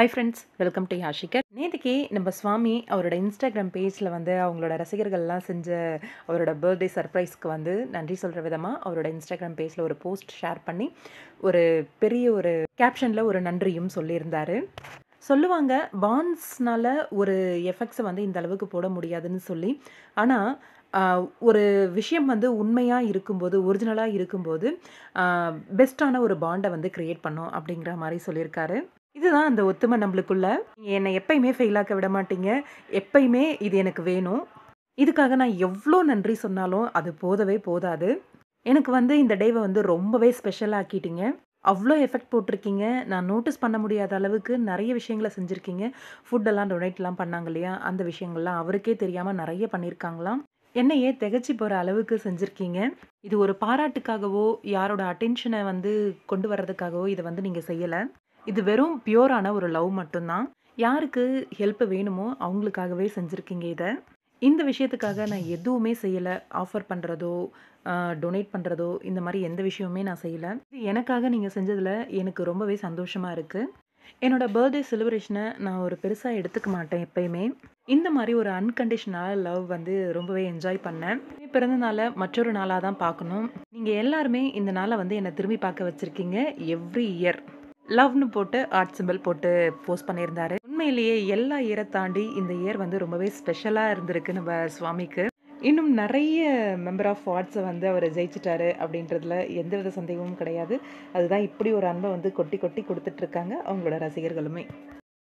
high friends welcome to யாஷிகர் நேற்றுக்கு நம்ம சுவாமி அவரோட இன்ஸ்டாகிராம் பேஜில் வந்து அவங்களோட ரசிகர்கள்லாம் செஞ்ச அவரோட பர்த்டே சர்ப்ரைஸ்க்கு வந்து நன்றி சொல்கிற விதமாக அவரோட இன்ஸ்டாகிராம் பேஜில் ஒரு போஸ்ட் ஷேர் பண்ணி ஒரு பெரிய ஒரு கேப்ஷனில் ஒரு நன்றியும் சொல்லியிருந்தார் சொல்லுவாங்க பாண்ட்ஸ்னால் ஒரு எஃபெக்ட்ஸை வந்து இந்த அளவுக்கு போட முடியாதுன்னு சொல்லி ஆனால் ஒரு விஷயம் வந்து உண்மையாக இருக்கும்போது ஒரிஜினலாக இருக்கும்போது பெஸ்ட்டான ஒரு பாண்டை வந்து க்ரியேட் பண்ணோம் அப்படிங்கிற மாதிரி சொல்லியிருக்காரு இதுதான் அந்த ஒத்துமை நம்மளுக்குள்ள என்னை எப்பயுமே ஃபெயிலாக்க விட மாட்டீங்க எப்பயுமே இது எனக்கு வேணும் இதுக்காக நான் எவ்வளோ நன்றி சொன்னாலும் அது போதவே போதாது எனக்கு வந்து இந்த டேவை வந்து ரொம்பவே ஸ்பெஷலாக ஆக்கிட்டீங்க அவ்வளோ எஃபெக்ட் போட்டிருக்கீங்க நான் நோட்டீஸ் பண்ண முடியாத அளவுக்கு நிறைய விஷயங்களை செஞ்சுருக்கீங்க ஃபுட்டெல்லாம் டொனேட்லாம் பண்ணாங்க இல்லையா அந்த விஷயங்கள்லாம் அவருக்கே தெரியாமல் நிறைய பண்ணியிருக்காங்களாம் என்னையே திகச்சி போகிற அளவுக்கு செஞ்சுருக்கீங்க இது ஒரு பாராட்டுக்காகவோ யாரோட அட்டென்ஷனை வந்து கொண்டு வர்றதுக்காகவோ இதை வந்து நீங்கள் செய்யலை இது வெறும் பியோரான ஒரு லவ் மட்டும்தான் யாருக்கு ஹெல்ப் வேணுமோ அவங்களுக்காகவே செஞ்சுருக்கீங்க இதை இந்த விஷயத்துக்காக நான் எதுவுமே செய்யலை ஆஃபர் பண்ணுறதோ டொனேட் பண்ணுறதோ இந்த மாதிரி எந்த விஷயமுமே நான் செய்யலை இது எனக்காக நீங்கள் செஞ்சதில் எனக்கு ரொம்பவே சந்தோஷமாக இருக்குது என்னோடய பர்த்டே செலிப்ரேஷனை நான் ஒரு பெருசாக எடுத்துக்க மாட்டேன் எப்பயுமே இந்த மாதிரி ஒரு அன்கண்டிஷனாக லவ் வந்து ரொம்பவே என்ஜாய் பண்ணேன் பிறந்த நாளை மற்றொரு நாளாக தான் பார்க்கணும் நீங்கள் எல்லாருமே இந்த நாளை வந்து என்னை திரும்பி பார்க்க வச்சுருக்கீங்க எவ்ரி இயர் லவ்னு போட்டு ஆர்ட் சிம்பிள் போட்டு போஸ்ட் பண்ணியிருந்தாரு உண்மையிலேயே எல்லா இயரை தாண்டி இந்த இயர் வந்து ரொம்பவே ஸ்பெஷலாக இருந்திருக்கு நம்ம சுவாமிக்கு இன்னும் நிறைய மெம்பர் ஆஃப் ஆர்ட்ஸை வந்து அவர் ஜெயிச்சிட்டாரு அப்படின்றதுல எந்தவித சந்தேகமும் கிடையாது அதுதான் இப்படி ஒரு அன்பை வந்து கொட்டி கொட்டி கொடுத்துட்ருக்காங்க அவங்களோட ரசிகர்களுமே